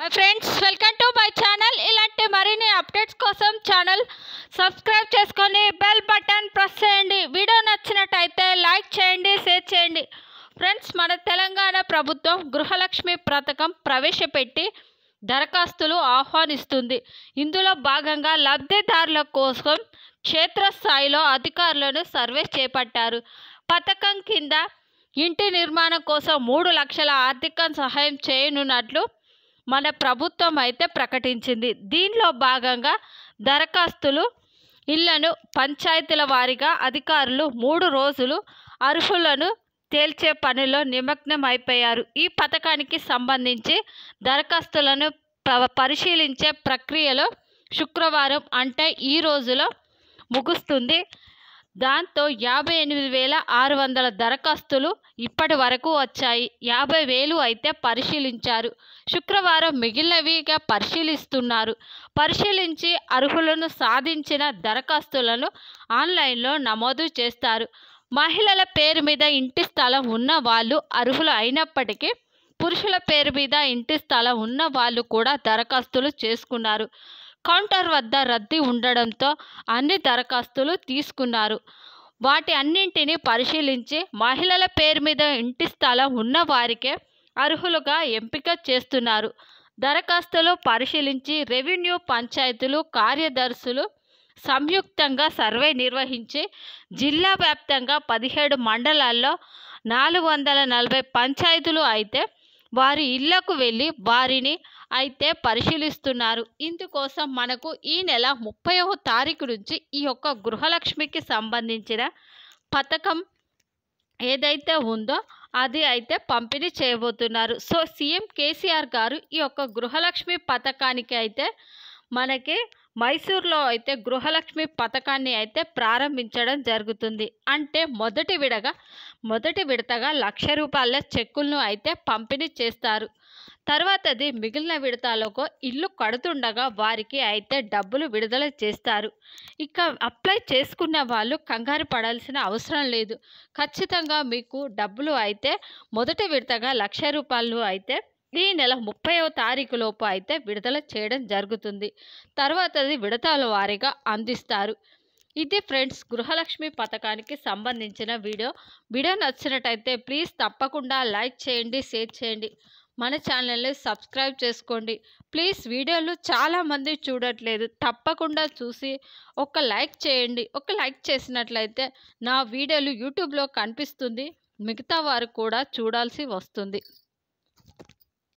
hi friends welcome to my channel ఇలాంటి మరిన్ని updates కోసం ఛానల్ సబ్స్క్రైబ్ చేసుకొని బెల్ బటన్ ప్రెస్ చేయండి వీడియో నచ్చినట్టయితే లైక్ చేయండి షేర్ చేయండి ఫ్రెండ్స్ మన తెలంగాణ ప్రభుత్వం గృహలక్ష్మి పథకం ప్రవేశపెట్టి దరఖాస్తులు ఆహ్వానిస్తుంది ఇందులో భాగంగా లబ్ధిదారుల కోసం క్షేత్రస్థాయిలో అధికారులను సర్వే చేపట్టారు పథకం కింద ఇంటి నిర్మాణం కోసం మూడు లక్షల ఆర్థిక సహాయం చేయనున్నట్లు మన ప్రభుత్వం అయితే ప్రకటించింది దీనిలో భాగంగా దరఖాస్తులు ఇళ్లను పంచాయతీల వారీగా అధికారులు మూడు రోజులు అర్హులను తేల్చే పనిలో నిమగ్నం అయిపోయారు ఈ పథకానికి సంబంధించి దరఖాస్తులను పరిశీలించే ప్రక్రియలో శుక్రవారం అంటే ఈ రోజులో ముగుస్తుంది దాంతో యాభై ఎనిమిది వేల ఆరు వందల దరఖాస్తులు ఇప్పటి వరకు వచ్చాయి యాభై వేలు అయితే పరిశీలించారు శుక్రవారం మిగిలినవిగా పరిశీలిస్తున్నారు పరిశీలించి అర్హులను సాధించిన దరఖాస్తులను ఆన్లైన్లో నమోదు చేస్తారు మహిళల పేరు మీద ఇంటి స్థలం ఉన్న వాళ్ళు అర్హులు అయినప్పటికీ పురుషుల పేరు మీద ఇంటి స్థలం ఉన్న వాళ్ళు కూడా దరఖాస్తులు చేసుకున్నారు కౌంటర్ వద్ద రద్దీ ఉండడంతో అన్ని దరఖాస్తులు తీసుకున్నారు వాటి అన్నింటినీ పరిశీలించి మహిళల పేరు మీద ఇంటి స్థలం ఉన్న వారికే అర్హులుగా ఎంపిక చేస్తున్నారు దరఖాస్తులు పరిశీలించి రెవెన్యూ పంచాయతీలు కార్యదర్శులు సంయుక్తంగా సర్వే నిర్వహించి జిల్లా వ్యాప్తంగా పదిహేడు మండలాల్లో నాలుగు వందల నలభై పంచాయతీలు అయితే వారి ఇళ్లకు వెళ్ళి వారిని అయితే పరిశీలిస్తున్నారు ఇందుకోసం మనకు ఈ నెల ముప్పైవ తారీఖు నుంచి ఈ యొక్క గృహలక్ష్మికి సంబంధించిన పథకం ఏదైతే ఉందో అది అయితే పంపిణీ చేయబోతున్నారు సో సీఎం కేసీఆర్ గారు ఈ యొక్క గృహలక్ష్మి పథకానికి అయితే మనకి మైసూర్లో అయితే గృహలక్ష్మి పథకాన్ని అయితే ప్రారంభించడం జరుగుతుంది అంటే మొదటి విడగా మొదటి విడతగా లక్ష రూపాయల చెక్కులను అయితే పంపిణీ చేస్తారు తర్వాతది మిగిలిన విడతలకు ఇల్లు కడుతుండగా వారికి అయితే డబ్బులు విడుదల చేస్తారు ఇక అప్లై చేసుకున్న వాళ్ళు కంగారు పడాల్సిన అవసరం లేదు ఖచ్చితంగా మీకు డబ్బులు అయితే మొదటి విడతగా లక్ష రూపాయలు అయితే ఈ నెల ముప్పైవ తారీఖు లోపు అయితే విడుదల చేయడం జరుగుతుంది తర్వాత అది విడతల వారీగా అందిస్తారు ఇది ఫ్రెండ్స్ గృహలక్ష్మి పథకానికి సంబంధించిన వీడియో వీడియో నచ్చినట్టయితే ప్లీజ్ తప్పకుండా లైక్ చేయండి షేర్ చేయండి మన ఛానల్ని సబ్స్క్రైబ్ చేసుకోండి ప్లీజ్ వీడియోలు చాలామంది చూడట్లేదు తప్పకుండా చూసి ఒక లైక్ చేయండి ఒక లైక్ చేసినట్లయితే నా వీడియోలు యూట్యూబ్లో కనిపిస్తుంది మిగతా వారు కూడా చూడాల్సి వస్తుంది